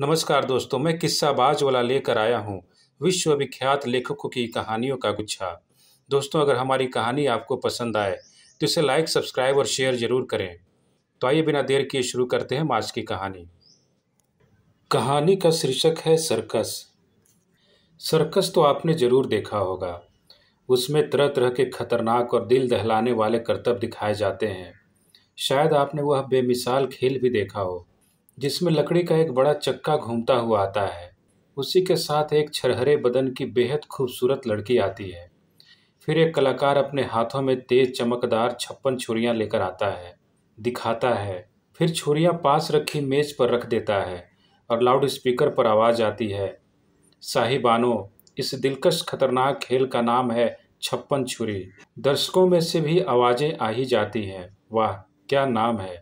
नमस्कार दोस्तों मैं किस्सा वाला लेकर आया हूँ विश्वविख्यात लेखकों की कहानियों का गुच्छा दोस्तों अगर हमारी कहानी आपको पसंद आए तो इसे लाइक सब्सक्राइब और शेयर ज़रूर करें तो आइए बिना देर किए शुरू करते हैं आज की कहानी कहानी का शीर्षक है सर्कस सर्कस तो आपने ज़रूर देखा होगा उसमें तरह तरह के खतरनाक और दिल दहलाने वाले करतब दिखाए जाते हैं शायद आपने वह बेमिसाल खेल भी देखा हो जिसमें लकड़ी का एक बड़ा चक्का घूमता हुआ आता है उसी के साथ एक छरहरे बदन की बेहद खूबसूरत लड़की आती है फिर एक कलाकार अपने हाथों में तेज चमकदार छप्पन छुरियाँ लेकर आता है दिखाता है फिर छुरियाँ पास रखी मेज पर रख देता है और लाउड स्पीकर पर आवाज़ आती है साहिबानो इस दिलकश खतरनाक खेल का नाम है छप्पन छुरी दर्शकों में से भी आवाज़ें आ ही जाती हैं वाह क्या नाम है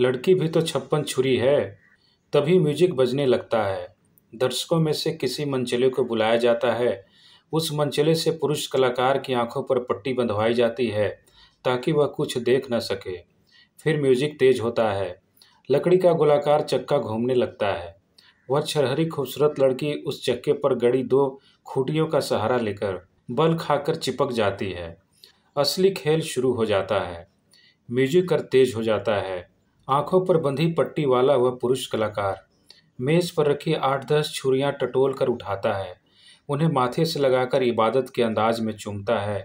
लड़की भी तो छप्पन छुरी है तभी म्यूजिक बजने लगता है दर्शकों में से किसी मंचले को बुलाया जाता है उस मंचले से पुरुष कलाकार की आंखों पर पट्टी बंधवाई जाती है ताकि वह कुछ देख न सके फिर म्यूजिक तेज होता है लकड़ी का गोलाकार चक्का घूमने लगता है वह छरहरी खूबसूरत लड़की उस चक्के पर गड़ी दो खूटियों का सहारा लेकर बल खाकर चिपक जाती है असली खेल शुरू हो जाता है म्यूजिक कर तेज हो जाता है आंखों पर बंधी पट्टी वाला वह पुरुष कलाकार मेज पर रखी आठ दस छुरियाँ टटोल कर उठाता है उन्हें माथे से लगाकर इबादत के अंदाज में चूमता है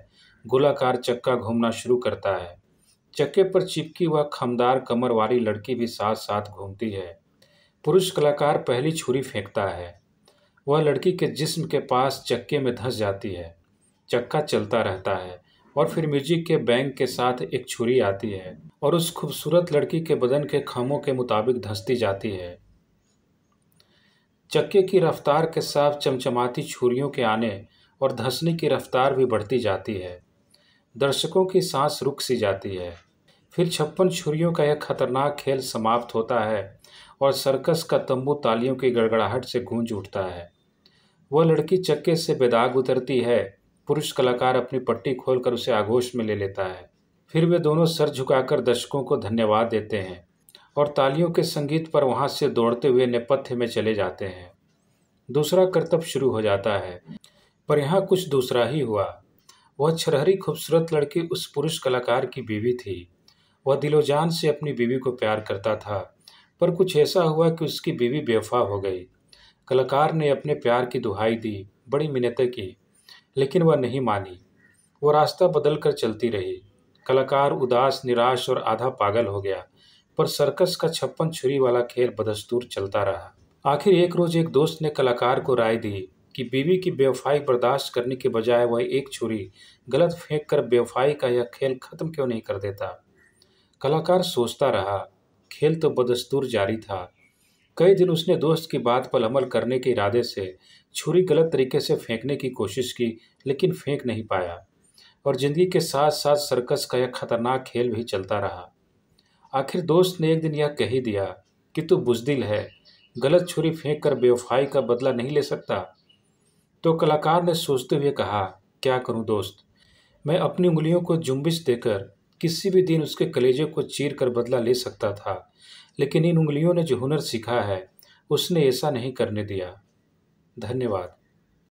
गोलाकार चक्का घूमना शुरू करता है चक्के पर चिपकी वह खमदार कमर वाली लड़की भी साथ साथ घूमती है पुरुष कलाकार पहली छुरी फेंकता है वह लड़की के जिस्म के पास चक्के में धंस जाती है चक्का चलता रहता है और फिर म्यूजिक के बैंग के साथ एक छुरी आती है और उस खूबसूरत लड़की के बदन के खमों के मुताबिक धसती जाती है चक्के की रफ्तार के साथ चमचमाती छुरियों के आने और धंसने की रफ्तार भी बढ़ती जाती है दर्शकों की सांस रुक सी जाती है फिर छप्पन छुरियों का यह खतरनाक खेल समाप्त होता है और सर्कस का तंबू तालियों की गड़गड़ाहट से गूंज उठता है वह लड़की चक्के से बेदाग उतरती है पुरुष कलाकार अपनी पट्टी खोलकर उसे आगोश में ले लेता है फिर वे दोनों सर झुकाकर दर्शकों को धन्यवाद देते हैं और तालियों के संगीत पर वहाँ से दौड़ते हुए नेपथ्य में चले जाते हैं दूसरा कर्तव्य शुरू हो जाता है पर यहाँ कुछ दूसरा ही हुआ वह छरहरी खूबसूरत लड़की उस पुरुष कलाकार की बीवी थी वह दिलोजान से अपनी बीवी को प्यार करता था पर कुछ ऐसा हुआ कि उसकी बीवी बेवफा हो गई कलाकार ने अपने प्यार की दुहाई दी बड़ी मिन्नतें की लेकिन वह नहीं मानी वह रास्ता बदल कर चलती रही कलाकार उदास निराश और आधा पागल हो गया पर सर्कस का छप्पन छुरी वाला खेल बदस्तूर चलता रहा आखिर एक रोज एक दोस्त ने कलाकार को राय दी कि बीवी की बेवफाई बर्दाश्त करने के बजाय वह एक छुरी गलत फेंक कर बेवफाई का यह खेल खत्म क्यों नहीं कर देता कलाकार सोचता रहा खेल तो बदस्तूर जारी था कई दिन उसने दोस्त की बात पर अमल करने के इरादे से छुरी गलत तरीके से फेंकने की कोशिश की लेकिन फेंक नहीं पाया और ज़िंदगी के साथ साथ सर्कस का यह खतरनाक खेल भी चलता रहा आखिर दोस्त ने एक दिन यह कह ही दिया कि तू बुजदिल है गलत छुरी फेंक कर बेवफाई का बदला नहीं ले सकता तो कलाकार ने सोचते हुए कहा क्या करूं दोस्त मैं अपनी उंगलियों को जुम्बिश देकर किसी भी दिन उसके कलेजे को चीर कर बदला ले सकता था लेकिन इन उंगलियों ने जो हुनर सीखा है उसने ऐसा नहीं करने दिया धन्यवाद